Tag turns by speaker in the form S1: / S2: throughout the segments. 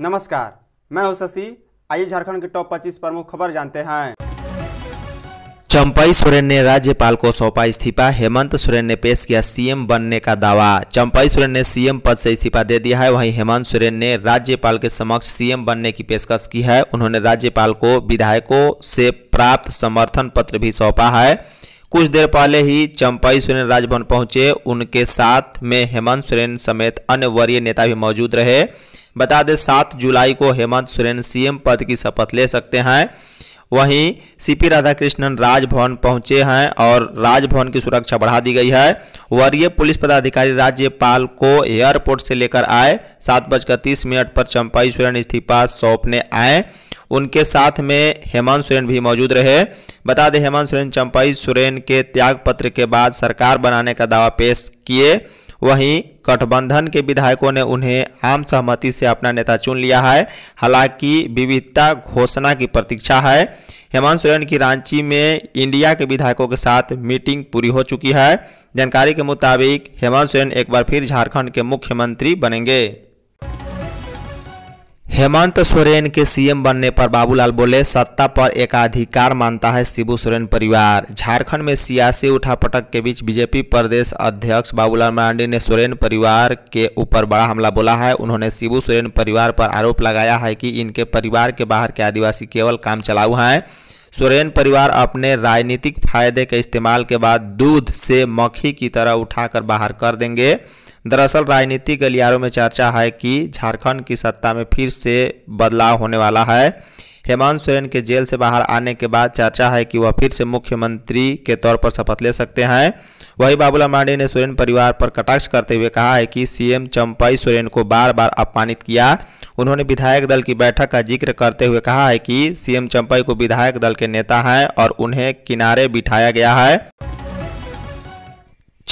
S1: नमस्कार मैं हूं शशि आइए झारखंड के टॉप 25 प्रमुख खबर जानते हैं चंपई सोरेन ने राज्यपाल को सौंपा इस्तीफा हेमंत सोरेन ने पेश किया सीएम बनने का दावा चंपई सोरेन ने सीएम पद से इस्तीफा दे दिया है वहीं हेमंत सोरेन ने राज्यपाल के समक्ष सीएम बनने की पेशकश की है उन्होंने राज्यपाल को विधायकों से प्राप्त समर्थन पत्र भी सौंपा है कुछ देर पहले ही चंपाई सोरेन राजभवन पहुंचे उनके साथ में हेमंत सोरेन समेत अन्य वरीय नेता भी मौजूद रहे बता दें सात जुलाई को हेमंत सोरेन सीएम पद की शपथ ले सकते हैं वहीं सीपी राधाकृष्णन राजभवन पहुंचे हैं और राजभवन की सुरक्षा बढ़ा दी गई है वरीय पुलिस पदाधिकारी राज्यपाल को एयरपोर्ट से लेकर आए सात बजकर तीस मिनट पर चंपाई सोरेन इस्तीफा सौंपने आए उनके साथ में हेमंत सोरेन भी मौजूद रहे बता दें हेमंत सोरेन चंपाई सोरेन के त्यागपत्र के बाद सरकार बनाने का दावा पेश किए वहीं गठबंधन के विधायकों ने उन्हें आम सहमति से अपना नेता चुन लिया है हालांकि विविधता घोषणा की प्रतीक्षा है हेमंत सोरेन की रांची में इंडिया के विधायकों के साथ मीटिंग पूरी हो चुकी है जानकारी के मुताबिक हेमंत सोरेन एक बार फिर झारखंड के मुख्यमंत्री बनेंगे हेमंत सोरेन के सीएम बनने पर बाबूलाल बोले सत्ता पर एकाधिकार मानता है शिबू सोरेन परिवार झारखंड में सियासी उठापटक के बीच बीजेपी प्रदेश अध्यक्ष बाबूलाल मरांडी ने सोरेन परिवार के ऊपर बड़ा हमला बोला है उन्होंने शिबू सोरेन परिवार पर आरोप लगाया है कि इनके परिवार के बाहर के आदिवासी केवल काम चलाऊ हैं सोरेन परिवार अपने राजनीतिक फायदे के इस्तेमाल के बाद दूध से मक्खी की तरह उठाकर बाहर कर देंगे दरअसल राजनीतिक गलियारों में चर्चा है कि झारखंड की सत्ता में फिर से बदलाव होने वाला है हेमंत सोरेन के जेल से बाहर आने के बाद चर्चा है कि वह फिर से मुख्यमंत्री के तौर पर शपथ ले सकते हैं वहीं बाबूलाल मांडी ने सोरेन परिवार पर कटाक्ष करते हुए कहा है कि सीएम चंपाई सोरेन को बार बार अपमानित किया उन्होंने विधायक दल की बैठक का जिक्र करते हुए कहा है कि सीएम चंपाई को विधायक दल के नेता हैं और उन्हें किनारे बिठाया गया है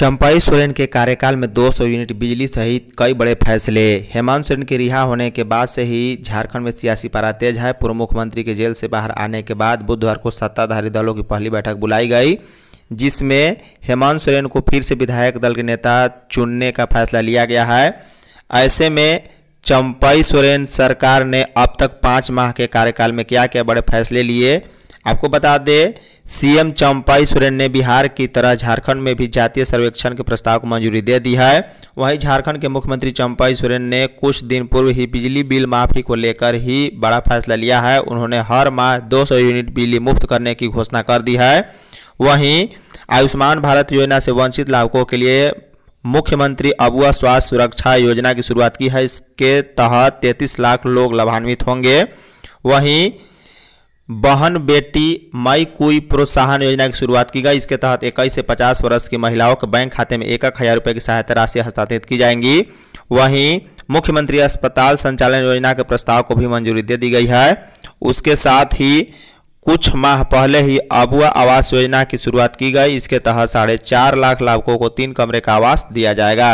S1: चंपाई सोरेन के कार्यकाल में 200 यूनिट बिजली सहित कई बड़े फैसले हेमंत सोरेन के रिहा होने के बाद से ही झारखंड में सियासी पारा तेज है पूर्व मुख्यमंत्री के जेल से बाहर आने के बाद बुधवार को सत्ताधारी दलों की पहली बैठक बुलाई गई जिसमें हेमंत सोरेन को फिर से विधायक दल के नेता चुनने का फैसला लिया गया है ऐसे में चंपाई सोरेन सरकार ने अब तक पाँच माह के कार्यकाल में क्या क्या बड़े फैसले लिए आपको बता दें सीएम चंपाई सोरेन ने बिहार की तरह झारखंड में भी जातीय सर्वेक्षण के प्रस्ताव को मंजूरी दे दी है वहीं झारखंड के मुख्यमंत्री चंपाई सोरेन ने कुछ दिन पूर्व ही बिजली बिल माफी को लेकर ही बड़ा फैसला लिया है उन्होंने हर माह 200 यूनिट बिजली मुफ्त करने की घोषणा कर दी है वहीं आयुष्मान भारत योजना से वंचित लाभुकों के लिए मुख्यमंत्री अबुआ स्वास्थ्य सुरक्षा योजना की शुरुआत की है इसके तहत तैंतीस लाख लोग लाभान्वित होंगे वहीं बहन बेटी मई कोई प्रोत्साहन योजना की शुरुआत की गई इसके तहत इक्कीस से पचास वर्ष की महिलाओं के बैंक खाते में एक एक हज़ार रुपये की सहायता राशि हस्तांतरित की जाएंगी वहीं मुख्यमंत्री अस्पताल संचालन योजना के प्रस्ताव को भी मंजूरी दे दी गई है उसके साथ ही कुछ माह पहले ही अबुआ आवास योजना की शुरुआत की गई इसके तहत साढ़े चार लाख लाभुकों को तीन कमरे का आवास दिया जाएगा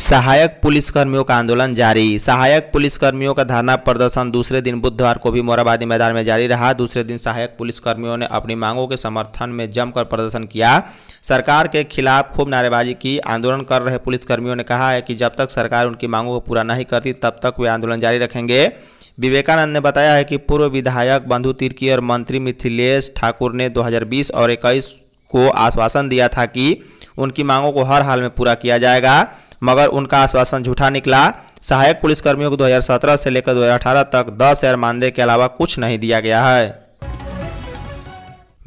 S1: सहायक पुलिसकर्मियों का आंदोलन जारी सहायक पुलिसकर्मियों का धरना प्रदर्शन दूसरे दिन बुधवार को भी मोराबादी मैदान में जारी रहा दूसरे दिन सहायक पुलिसकर्मियों ने अपनी मांगों के समर्थन में जमकर प्रदर्शन किया सरकार के खिलाफ खूब नारेबाजी की आंदोलन कर रहे पुलिसकर्मियों ने कहा है कि जब तक सरकार उनकी मांगों को पूरा नहीं करती तब तक वे आंदोलन जारी रखेंगे विवेकानंद ने बताया है कि पूर्व विधायक बंधु तिर्की और मंत्री मिथिलेश ठाकुर ने दो और इक्कीस को आश्वासन दिया था कि उनकी मांगों को हर हाल में पूरा किया जाएगा मगर उनका आश्वासन झूठा निकला सहायक पुलिसकर्मियों को 2017 से लेकर 2018 तक 10 हजार मानदेय के अलावा कुछ नहीं दिया गया है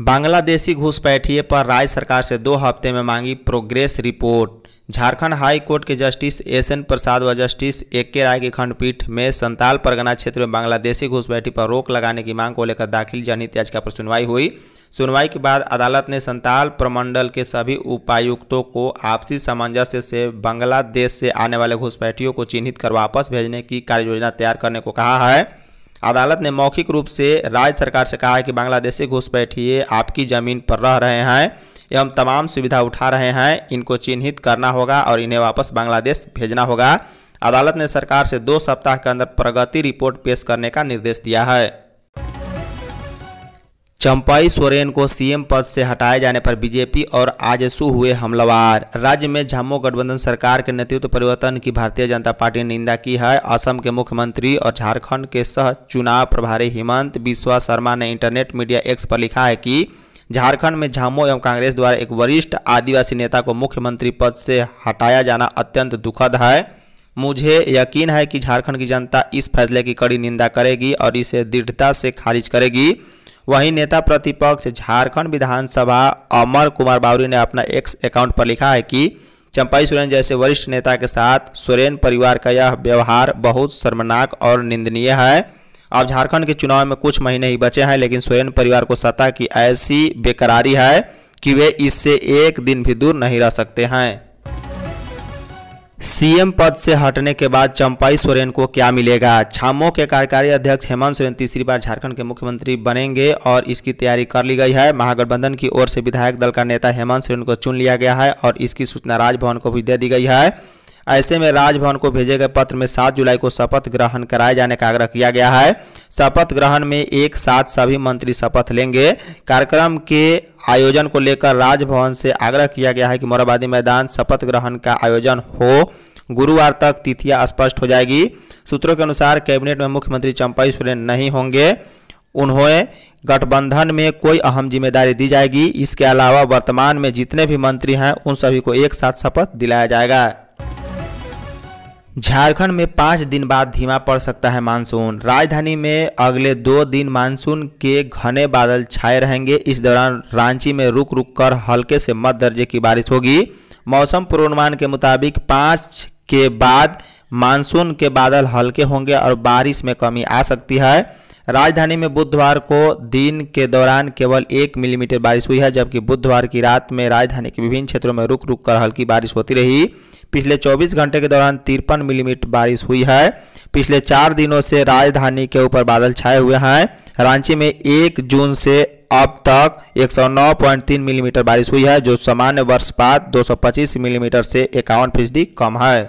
S1: बांग्लादेशी घुसपैठिए पर राज्य सरकार से दो हफ्ते में मांगी progress report Jharkhand high court के जस्टिस एस एन प्रसाद व जस्टिस ए के राय की खंडपीठ में संताल परगना क्षेत्र में बांग्लादेशी घुसपैठी पर रोक लगाने की मांग को लेकर दाखिल जनहित याचिका पर सुनवाई हुई सुनवाई के बाद अदालत ने संताल प्रमंडल के सभी उपायुक्तों को आपसी सामंजस्य से बांग्लादेश से आने वाले घुसपैठियों को चिन्हित कर वापस भेजने की कार्ययोजना तैयार करने को कहा है अदालत ने मौखिक रूप से राज्य सरकार से कहा है कि बांग्लादेशी घुसपैठिए आपकी ज़मीन पर रह रहे हैं एवं तमाम सुविधा उठा रहे हैं इनको चिन्हित करना होगा और इन्हें वापस बांग्लादेश भेजना होगा अदालत ने सरकार से दो सप्ताह के अंदर प्रगति रिपोर्ट पेश करने का निर्देश दिया है चंपाई सोरेन को सीएम पद से हटाए जाने पर बीजेपी और आजसू हुए हमलावार राज्य में झामो गठबंधन सरकार के नेतृत्व परिवर्तन की भारतीय जनता पार्टी ने निंदा की है असम के मुख्यमंत्री और झारखंड के सह चुनाव प्रभारी हिमंत बिस्वा शर्मा ने इंटरनेट मीडिया एक्स पर लिखा है कि झारखंड में झामो एवं कांग्रेस द्वारा एक वरिष्ठ आदिवासी नेता को मुख्यमंत्री पद से हटाया जाना अत्यंत दुखद है मुझे यकीन है कि झारखंड की जनता इस फैसले की कड़ी निंदा करेगी और इसे दृढ़ता से खारिज करेगी वहीं नेता प्रतिपक्ष झारखंड विधानसभा अमर कुमार बावरी ने अपना एक्स अकाउंट पर लिखा है कि चंपाई सोरेन जैसे वरिष्ठ नेता के साथ सोरेन परिवार का यह व्यवहार बहुत शर्मनाक और निंदनीय है अब झारखंड के चुनाव में कुछ महीने ही बचे हैं लेकिन सोरेन परिवार को सत्ता की ऐसी बेकरारी है कि वे इससे एक दिन भी दूर नहीं रह सकते हैं सीएम पद से हटने के बाद चंपाई सोरेन को क्या मिलेगा छामो के कार्यकारी अध्यक्ष हेमंत सोरेन तीसरी बार झारखंड के मुख्यमंत्री बनेंगे और इसकी तैयारी कर ली गई है महागठबंधन की ओर से विधायक दल का नेता हेमंत सोरेन को चुन लिया गया है और इसकी सूचना राजभवन को भी दे दी गई है ऐसे में राजभवन को भेजे गए पत्र में सात जुलाई को शपथ ग्रहण कराए जाने का आग्रह किया गया है शपथ ग्रहण में एक साथ सभी मंत्री शपथ लेंगे कार्यक्रम के आयोजन को लेकर राजभवन से आग्रह किया गया है कि मोराबादी मैदान शपथ ग्रहण का आयोजन हो गुरुवार तक तिथियां स्पष्ट हो जाएगी सूत्रों के अनुसार कैबिनेट में मुख्यमंत्री चंपाई सोरेन नहीं होंगे उन्होंने गठबंधन में कोई अहम जिम्मेदारी दी जाएगी इसके अलावा वर्तमान में जितने भी मंत्री हैं उन सभी को एक साथ शपथ दिलाया जाएगा झारखंड में पाँच दिन बाद धीमा पड़ सकता है मानसून राजधानी में अगले दो दिन मानसून के घने बादल छाए रहेंगे इस दौरान रांची में रुक रुक कर हल्के से मध्य दर्जे की बारिश होगी मौसम पूर्वानुमान के मुताबिक पाँच के बाद मानसून के बादल हल्के होंगे और बारिश में कमी आ सकती है राजधानी में बुधवार को दिन के दौरान केवल एक मिलीमीटर बारिश हुई है जबकि बुधवार की रात में राजधानी के विभिन्न क्षेत्रों में रुक रुक कर हल्की बारिश होती रही पिछले 24 घंटे के दौरान तिरपन मिलीमीटर बारिश हुई है पिछले चार दिनों से राजधानी के ऊपर बादल छाए हुए हैं रांची में एक जून से अब तक 109.3 मिलीमीटर बारिश हुई है जो सामान्य वर्षपात 225 मिलीमीटर से इक्यावन फीसदी कम है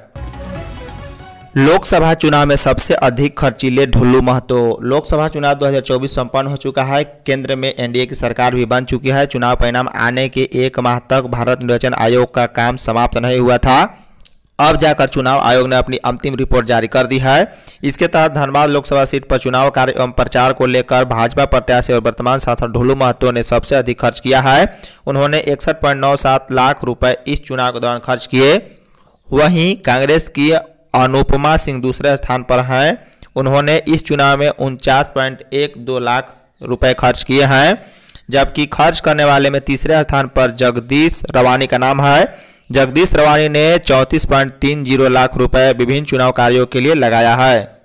S1: लोकसभा चुनाव में सबसे अधिक खर्चीले ढुल्लू महतो लोकसभा चुनाव 2024 संपन्न हो चुका है केंद्र में एनडीए की सरकार भी बन चुकी है चुनाव परिणाम आने के एक माह तक भारत निर्वाचन आयोग का काम समाप्त नहीं हुआ था अब जाकर चुनाव आयोग ने अपनी अंतिम रिपोर्ट जारी कर दी है इसके तहत धनबाद लोकसभा सीट पर चुनाव कार्य एवं प्रचार को लेकर भाजपा प्रत्याशी और वर्तमान सांसद ढुल्लू महतो ने सबसे अधिक खर्च किया है उन्होंने इकसठ लाख रुपए इस चुनाव के दौरान खर्च किए वहीं कांग्रेस की अनुपमा सिंह दूसरे स्थान पर हैं उन्होंने इस चुनाव में उनचास पॉइंट एक दो लाख रुपए खर्च किए हैं जबकि खर्च करने वाले में तीसरे स्थान पर जगदीश रवानी का नाम है जगदीश रवानी ने चौंतीस पॉइंट तीन जीरो लाख रुपए विभिन्न चुनाव कार्यों के लिए लगाया है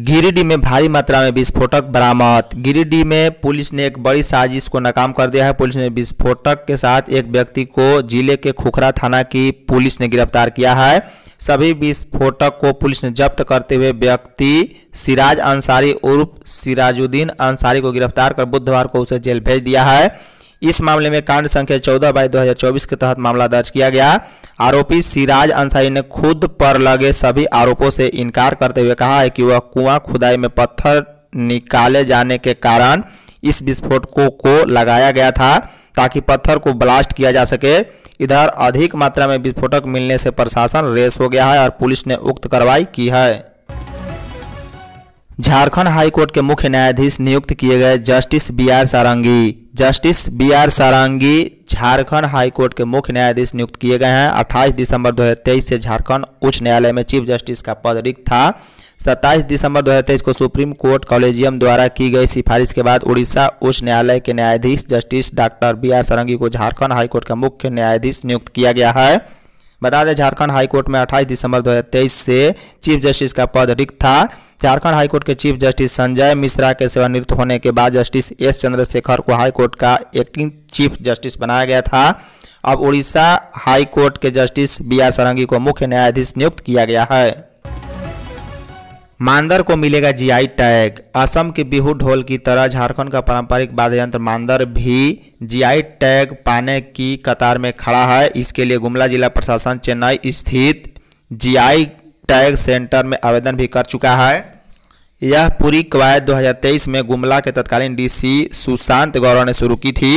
S1: गिरिडीह में भारी मात्रा में विस्फोटक बरामद गिरिडीह में पुलिस ने एक बड़ी साजिश को नाकाम कर दिया है पुलिस ने विस्फोटक के साथ एक व्यक्ति को जिले के खुखरा थाना की पुलिस ने गिरफ्तार किया है सभी विस्फोटक को पुलिस ने जब्त करते हुए व्यक्ति सिराज अंसारी उर्फ सिराजुद्दीन अंसारी को गिरफ्तार कर बुधवार को उसे जेल भेज दिया है इस मामले में कांड संख्या चौदह बाई दो के तहत मामला दर्ज किया गया आरोपी सिराज अंसारी ने खुद पर लगे सभी आरोपों से इनकार करते हुए कहा है कि वह कुआं खुदाई में पत्थर निकाले जाने के कारण इस विस्फोटकों को लगाया गया था ताकि पत्थर को ब्लास्ट किया जा सके इधर अधिक मात्रा में विस्फोटक मिलने से प्रशासन रेस हो गया है और पुलिस ने उक्त कार्रवाई की है झारखंड हाईकोर्ट के मुख्य न्यायाधीश नियुक्त किए गए justice B R Sarangi justice B R Sarangi Jharkhand high court के मुख्य न्यायाधीश नियुक्त किए गए हैं 28 दिसंबर 2023 से झारखंड उच्च न्यायालय में चीफ जस्टिस का पद रिक्त था 27 दिसंबर 2023 को सुप्रीम कोर्ट कॉलेजियम द्वारा की गई सिफारिश के बाद उड़ीसा उच्च न्यायालय के न्यायाधीश justice doctor B R Sarangi को झारखंड हाईकोर्ट का मुख्य न्यायाधीश नियुक्त किया गया है बता दें झारखंड हाईकोर्ट में 28 दिसंबर 2023 से चीफ जस्टिस का पद रिक्त था झारखंड हाईकोर्ट के चीफ जस्टिस संजय मिश्रा के सेवानिवृत्त होने के बाद जस्टिस एस चंद्रशेखर को हाईकोर्ट का एक्टिंग चीफ जस्टिस बनाया गया था अब उड़ीसा हाईकोर्ट के जस्टिस बी आर सारंगी को मुख्य न्यायाधीश नियुक्त किया गया है मांदर को मिलेगा जीआई टैग असम के बिहू ढोल की तरह झारखंड का पारंपरिक वाद्य यंत्र मांदर भी जीआई टैग पाने की कतार में खड़ा है इसके लिए गुमला जिला प्रशासन चेन्नई स्थित जीआई टैग सेंटर में आवेदन भी कर चुका है यह पूरी कवायद 2023 में गुमला के तत्कालीन डीसी सुशांत गौरव ने शुरू की थी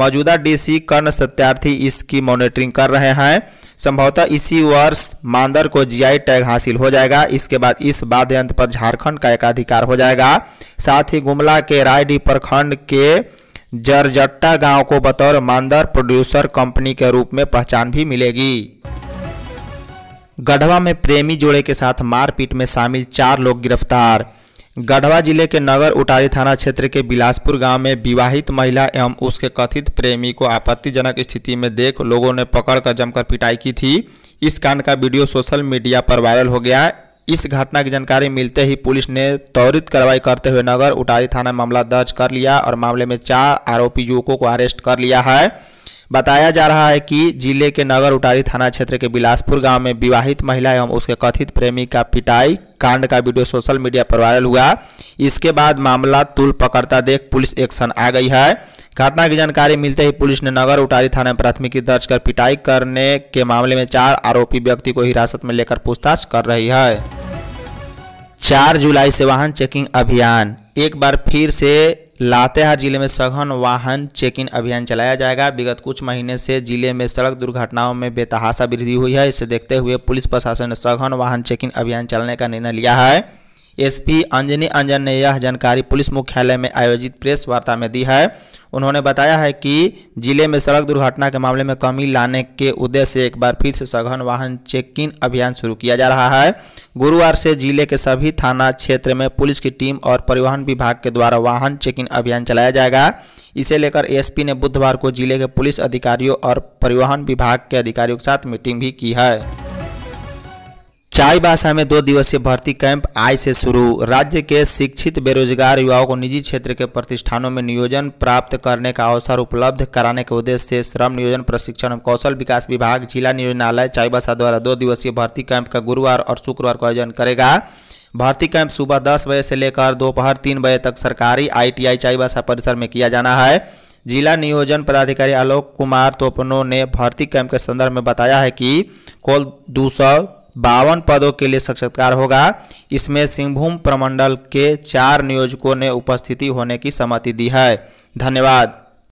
S1: मौजूदा डीसी कर्ण सत्यार्थी इसकी मॉनिटरिंग कर रहे हैं संभवतः इसी वर्ष मांदर को जीआई टैग हासिल हो जाएगा इसके बाद इस वाद्य यंत्र पर झारखंड का एकाधिकार हो जाएगा साथ ही गुमला के रायडी प्रखंड के जरजट्टा गांव को बतौर मांदर प्रोड्यूसर कंपनी के रूप में पहचान भी मिलेगी गढ़वा में प्रेमी जोड़े के साथ मारपीट में शामिल चार लोग गिरफ्तार गढ़वा जिले के नगर उटारी थाना क्षेत्र के बिलासपुर गांव में विवाहित महिला एवं उसके कथित प्रेमी को आपत्तिजनक स्थिति में देख लोगों ने पकड़कर जमकर पिटाई की थी इस कांड का वीडियो सोशल मीडिया पर वायरल हो गया इस घटना की जानकारी मिलते ही पुलिस ने त्वरित कार्रवाई करते हुए नगर उटारी थाना मामला दर्ज कर लिया और मामले में चार आरोपी युवकों को अरेस्ट कर लिया है बताया जा रहा है कि जिले के नगर उटारी थाना क्षेत्र के बिलासपुर गांव में विवाहित महिला एवं उसके कथित प्रेमी का पिटाई कांड का वीडियो सोशल मीडिया पर वायरल हुआ इसके बाद मामला तुल पकड़ता देख पुलिस एक्शन आ गई है घटना की जानकारी मिलते ही पुलिस ने नगर उटारी थाना में प्राथमिकी दर्ज कर पिटाई करने के मामले में चार आरोपी व्यक्ति को हिरासत में लेकर पूछताछ कर रही है चार जुलाई से वाहन चेकिंग अभियान एक बार फिर से लातेहार जिले में सघन वाहन चेकिंग अभियान चलाया जाएगा विगत कुछ महीने से जिले में सड़क दुर्घटनाओं में बेतहासा वृद्धि हुई है इसे देखते हुए पुलिस प्रशासन ने सघन वाहन चेकिंग अभियान चलाने का निर्णय लिया है एसपी अंजनी अंजन ने यह जानकारी पुलिस मुख्यालय में आयोजित प्रेस वार्ता में दी है उन्होंने बताया है कि जिले में सड़क दुर्घटना के मामले में कमी लाने के उद्देश्य से एक बार फिर से सघन वाहन चेकिंग अभियान शुरू किया जा रहा है गुरुवार से जिले के सभी थाना क्षेत्र में पुलिस की टीम और परिवहन विभाग के द्वारा वाहन चेकिंग अभियान चलाया जाएगा इसे लेकर एसपी ने बुधवार को जिले के पुलिस अधिकारियों और परिवहन विभाग के अधिकारियों के साथ मीटिंग भी की है चाई भाषा में दो दिवसीय भर्ती कैंप आज से शुरू राज्य के शिक्षित बेरोजगार युवाओं को निजी क्षेत्र के प्रतिष्ठानों में नियोजन प्राप्त करने का अवसर उपलब्ध कराने के उद्देश्य से श्रम नियोजन प्रशिक्षण एवं कौशल विकास विभाग जिला नियोजनालय चाई भाषा द्वारा दो दिवसीय भर्ती कैंप का गुरुवार और शुक्रवार को आयोजन करेगा भर्ती कैंप सुबह दस बजे से लेकर दोपहर तीन बजे तक सरकारी आई चाई परिसर में किया जाना है जिला नियोजन पदाधिकारी आलोक कुमार तोपनो ने भर्ती कैंप के संदर्भ में बताया है कि कुल दो सौ बावन पदों के लिए साक्षात्कार होगा इसमें सिंहभूम प्रमंडल के चार नियोजकों ने उपस्थिति होने की सहमति दी है धन्यवाद